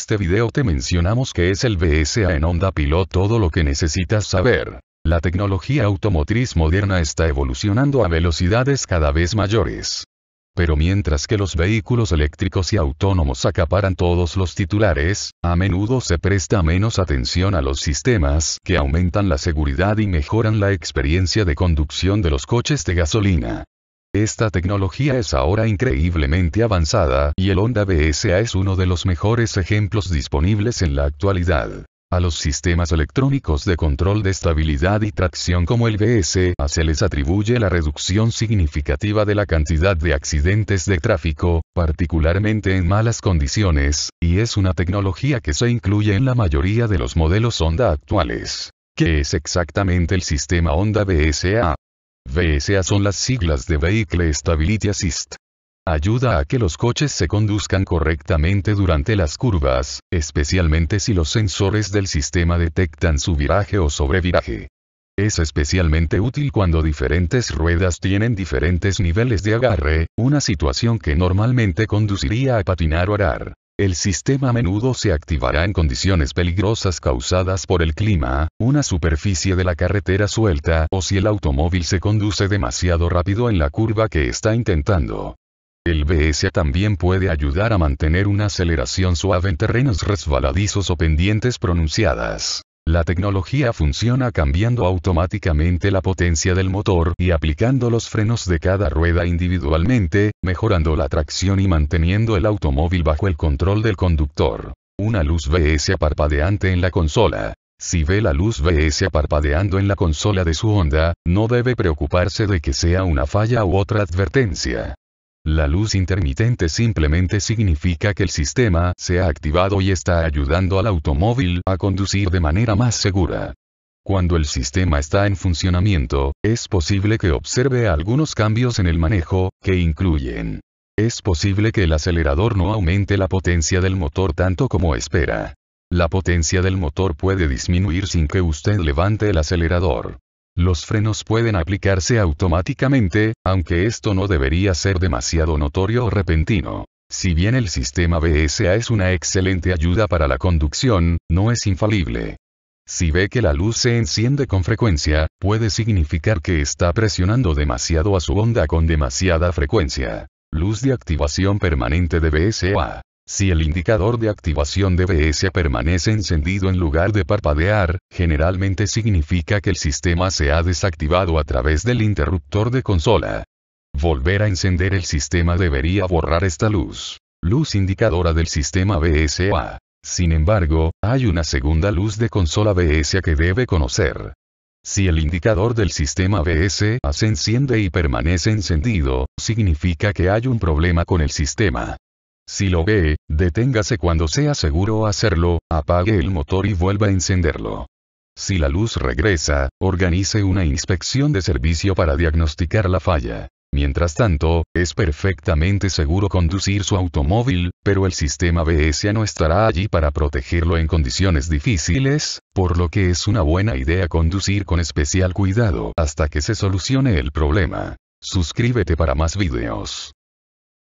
En este video te mencionamos que es el BSA en onda Pilot todo lo que necesitas saber. La tecnología automotriz moderna está evolucionando a velocidades cada vez mayores. Pero mientras que los vehículos eléctricos y autónomos acaparan todos los titulares, a menudo se presta menos atención a los sistemas que aumentan la seguridad y mejoran la experiencia de conducción de los coches de gasolina. Esta tecnología es ahora increíblemente avanzada y el Honda BSA es uno de los mejores ejemplos disponibles en la actualidad. A los sistemas electrónicos de control de estabilidad y tracción como el BSA se les atribuye la reducción significativa de la cantidad de accidentes de tráfico, particularmente en malas condiciones, y es una tecnología que se incluye en la mayoría de los modelos Honda actuales. ¿Qué es exactamente el sistema Honda BSA? VSA son las siglas de Vehicle Stability Assist. Ayuda a que los coches se conduzcan correctamente durante las curvas, especialmente si los sensores del sistema detectan su viraje o sobreviraje. Es especialmente útil cuando diferentes ruedas tienen diferentes niveles de agarre, una situación que normalmente conduciría a patinar o arar. El sistema a menudo se activará en condiciones peligrosas causadas por el clima, una superficie de la carretera suelta o si el automóvil se conduce demasiado rápido en la curva que está intentando. El BSA también puede ayudar a mantener una aceleración suave en terrenos resbaladizos o pendientes pronunciadas. La tecnología funciona cambiando automáticamente la potencia del motor y aplicando los frenos de cada rueda individualmente, mejorando la tracción y manteniendo el automóvil bajo el control del conductor. Una luz BS parpadeante en la consola. Si ve la luz BS parpadeando en la consola de su Honda, no debe preocuparse de que sea una falla u otra advertencia. La luz intermitente simplemente significa que el sistema se ha activado y está ayudando al automóvil a conducir de manera más segura. Cuando el sistema está en funcionamiento, es posible que observe algunos cambios en el manejo, que incluyen. Es posible que el acelerador no aumente la potencia del motor tanto como espera. La potencia del motor puede disminuir sin que usted levante el acelerador. Los frenos pueden aplicarse automáticamente, aunque esto no debería ser demasiado notorio o repentino. Si bien el sistema BSA es una excelente ayuda para la conducción, no es infalible. Si ve que la luz se enciende con frecuencia, puede significar que está presionando demasiado a su onda con demasiada frecuencia. Luz de activación permanente de BSA. Si el indicador de activación de BS permanece encendido en lugar de parpadear, generalmente significa que el sistema se ha desactivado a través del interruptor de consola. Volver a encender el sistema debería borrar esta luz. Luz indicadora del sistema BSA. Sin embargo, hay una segunda luz de consola BSA que debe conocer. Si el indicador del sistema BSA se enciende y permanece encendido, significa que hay un problema con el sistema. Si lo ve, deténgase cuando sea seguro hacerlo, apague el motor y vuelva a encenderlo. Si la luz regresa, organice una inspección de servicio para diagnosticar la falla. Mientras tanto, es perfectamente seguro conducir su automóvil, pero el sistema BS no estará allí para protegerlo en condiciones difíciles, por lo que es una buena idea conducir con especial cuidado hasta que se solucione el problema. Suscríbete para más videos.